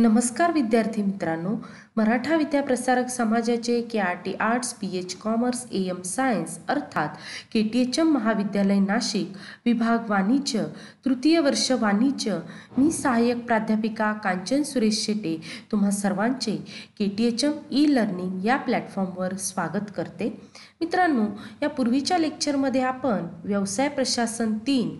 नमस्कार विद्यार्थी मित्रांनो मराठा विद्याप्रसारक समाजाचे K R T arts P H commerce A M science अर्थात के टी एच एम महाविद्यालय नाशिक विभाग वाणिज्य तृतीय वर्ष वाणिज्य मी सहाय्यक प्राध्यापिका कांचन सुरेश शेटे तुम्हा सर्वांचे K T H M E learning या प्लॅटफॉर्मवर स्वागत करते मित्रांनो या पूर्वीच्या लेक्चरमध्ये आपण व्यवसाय प्रशासन तीन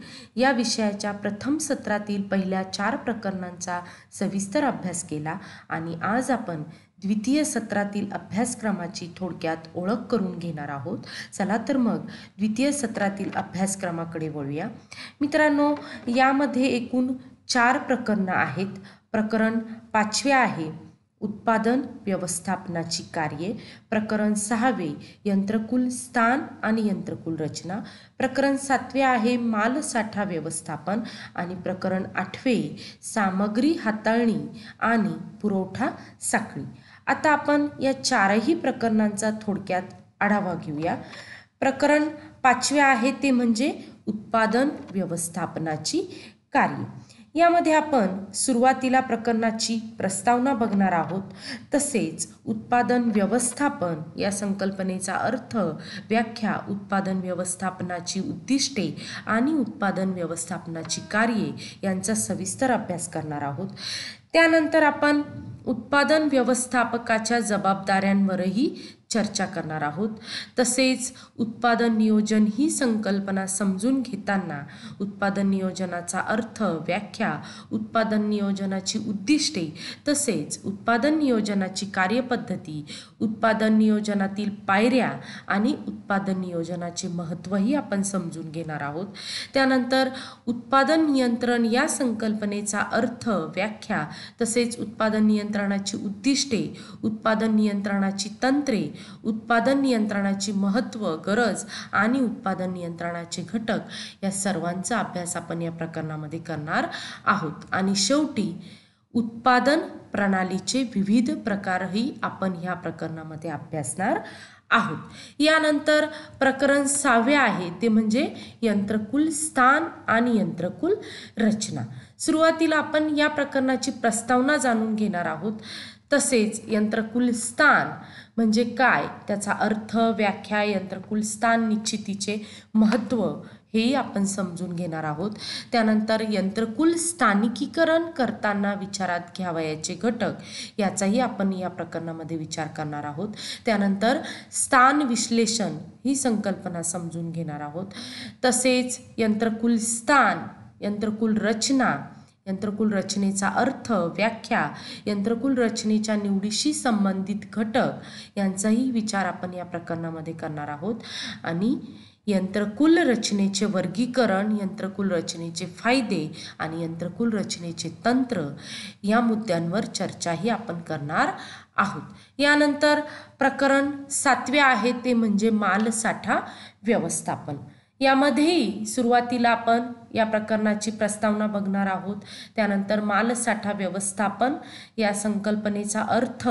या विषयाच्या प्रथम सत्रातील पहिल्या चार प्रकरणांचा सविस्तर अभ्यास केला आणि आज आपण द्वितीय सत्रातील अभ्यासक्रमाची थोडक्यात ओळख करून घेणार आहोत चला तर मग द्वितीय सत्रातील अभ्यासक्रमाकडे वळूया मित्रांनो यामध्ये एकूण चार प्रकरणं आहेत प्रकरण पाचवे आहे उत्पादन व्यवस्थापनाची कार्ये प्रकरण सहावे यंत्रकुल स्थान आणि यंत्रकुल रचना प्रकरण सातवे आहे मालसाठा व्यवस्थापन आणि प्रकरण आठवे सामग्री हाताळणी आणि पुरवठा साखळी आता आपण या चारही प्रकरणांचा थोडक्यात आढावा घेऊया प्रकरण पाचवे आहे ते म्हणजे उत्पादन व्यवस्थापनाची कार्य यामध्ये आपण सुरुवातीला प्रकरणाची प्रस्तावना बघणार आहोत तसेच उत्पादन व्यवस्थापन या संकल्पनेचा अर्थ व्याख्या उत्पादन व्यवस्थापनाची उद्दिष्टे आणि उत्पादन व्यवस्थापनाची कार्ये यांचा सविस्तर अभ्यास करणार आहोत त्यानंतर आपण उत्पादन व्यवस्थापकाच्या जबाबदाऱ्यांवरही चर्चा करणार आहोत तसेच उत्पादन नियोजन ही संकल्पना समजून घेताना उत्पादन नियोजनाचा अर्थ व्याख्या उत्पादन नियोजनाची उद्दिष्टे तसेच उत्पादन नियोजनाची कार्यपद्धती उत्पादन नियोजनातील पायऱ्या आणि उत्पादन नियोजनाचे महत्त्वही आपण समजून घेणार आहोत त्यानंतर उत्पादन नियंत्रण या संकल्पनेचा अर्थ व्याख्या तसेच उत्पादन नियंत्रणाची उद्दिष्टे उत्पादन नियंत्रणाची तंत्रे उत्पादन नियंत्रणाची महत्त्व गरज आणि उत्पादन नियंत्रणाचे घटक या सर्वांचा अभ्यास आपण या प्रकरणामध्ये करणार आहोत आणि शेवटी उत्पादन प्रणालीचे विविध प्रकारही आपण ह्या प्रकरणामध्ये अभ्यासणार आहोत यानंतर प्रकरण सहावे आहे ते म्हणजे यंत्रकुल स्थान आणि यंत्रकुल रचना सुरुवातीला आपण या प्रकरणाची प्रस्तावना जाणून घेणार आहोत तसेच यंत्रकुल स्थान म्हणजे काय त्याचा अर्थ व्याख्या यंत्रकुल स्थान निश्चितीचे महत्त्व हेही आपण समजून घेणार आहोत त्यानंतर यंत्रकुल स्थानिकीकरण करताना विचारात घ्यावयाचे घटक याचाही आपण या प्रकरणामध्ये विचार करणार आहोत त्यानंतर स्थान विश्लेषण ही संकल्पना समजून घेणार आहोत तसेच यंत्रकुल स्थान यंत्रकुल रचना यंत्रकुल रचनेचा अर्थ व्याख्या यंत्रकुल रचनेच्या निवडीशी संबंधित घटक यांचाही विचार आपण या प्रकरणामध्ये करणार आहोत आणि यंत्रकुल रचनेचे वर्गीकरण यंत्रकुल रचनेचे फायदे आणि यंत्रकुल रचनेचे तंत्र या मुद्द्यांवर चर्चाही आपण करणार आहोत यानंतर प्रकरण सातवे आहे ते म्हणजे मालसाठा व्यवस्थापन यामध्येही सुरुवातीला आपण या प्रकरणाची प्रस्तावना बघणार आहोत त्यानंतर मालसाठा व्यवस्थापन या संकल्पनेचा अर्थ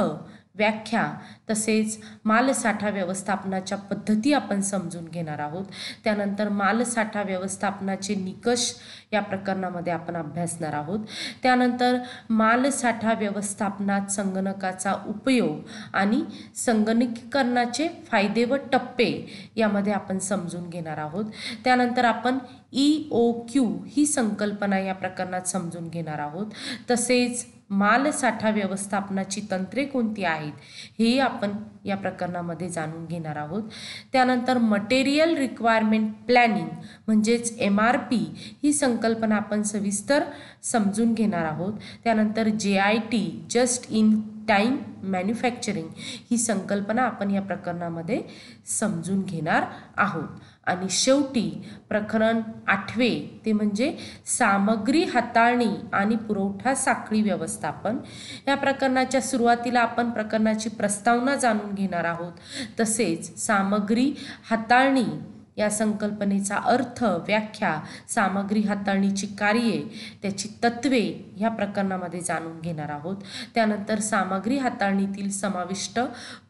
व्याख्या तसेच मालसाठा व्यवस्थापनाच्या पद्धती आपण समजून घेणार आहोत त्यानंतर मालसाठा व्यवस्थापनाचे निकष या प्रकरणामध्ये आपण अभ्यासणार आहोत त्यानंतर मालसाठा व्यवस्थापनात संगणकाचा उपयोग आणि संगणकीकरणाचे फायदे व टप्पे यामध्ये आपण समजून घेणार आहोत त्यानंतर आपण ई ओ क्यू ही संकल्पना या प्रकरणात समजून घेणार आहोत तसेच मालसाठा व्यवस्थापनाची तंत्रे कोणती आहेत हेही आपण या प्रकरणामध्ये जाणून घेणार आहोत त्यानंतर मटेरियल रिक्वायरमेंट प्लॅनिंग म्हणजेच एम आर पी ही संकल्पना आपण सविस्तर समजून घेणार आहोत त्यानंतर J I T just in time manufacturing ही संकल्पना आपण या प्रकरणामध्ये समजून घेणार आहोत आणि शेवटी प्रकरण आठवे ते म्हणजे सामग्री हाताळणी आणि पुरवठा साखळी व्यवस्थापन या प्रकरणाच्या सुरुवातीला आपण प्रकरणाची प्रस्तावना जाणून घेणार आहोत तसेच सामग्री हाताळणी या संकल्पनेचा अर्थ व्याख्या सामग्री हाताळणीची कार्ये त्याची तत्वे ह्या प्रकरणामध्ये जाणून घेणार आहोत त्यानंतर सामग्री हाताळणीतील समाविष्ट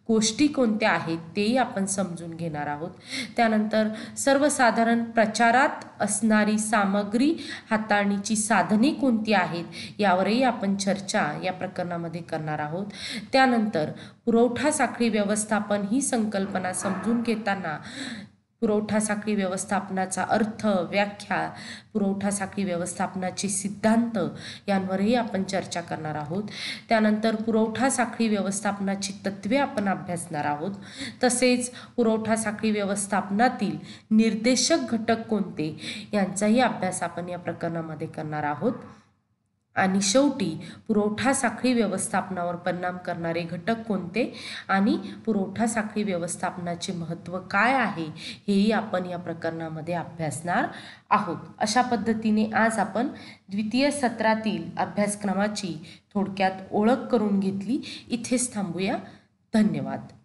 गोष्टी कोणत्या आहेत तेही आपण समजून घेणार आहोत त्यानंतर सर्वसाधारण प्रचारात असणारी सामग्री हाताळणीची साधने कोणती आहेत यावरही आपण चर्चा या प्रकरणामध्ये करणार आहोत त्यानंतर पुरवठा साखळी व्यवस्थापन ही संकल्पना समजून घेताना पुरवठा साखळी व्यवस्थापनाचा अर्थ व्याख्या पुरवठा साखळी व्यवस्थापनाचे सिद्धांत यांवरही आपण चर्चा करणार आहोत त्यानंतर पुरवठा साखळी व्यवस्थापनाची तत्त्वे आपण अभ्यासणार आहोत तसेच पुरवठा साखळी व्यवस्थापनातील निर्देशक घटक कोणते यांचाही अभ्यास आपण या प्रकरणामध्ये करणार आहोत आणि शेवटी पुरवठा साखळी व्यवस्थापनावर परिणाम करणारे घटक कोणते आणि पुरवठा साखळी व्यवस्थापनाचे महत्त्व काय आहे हेही आपण या प्रकरणामध्ये अभ्यासणार आहोत अशा पद्धतीने आज आपण द्वितीय सत्रातील अभ्यासक्रमाची थोडक्यात ओळख करून घेतली इथेच थांबूया धन्यवाद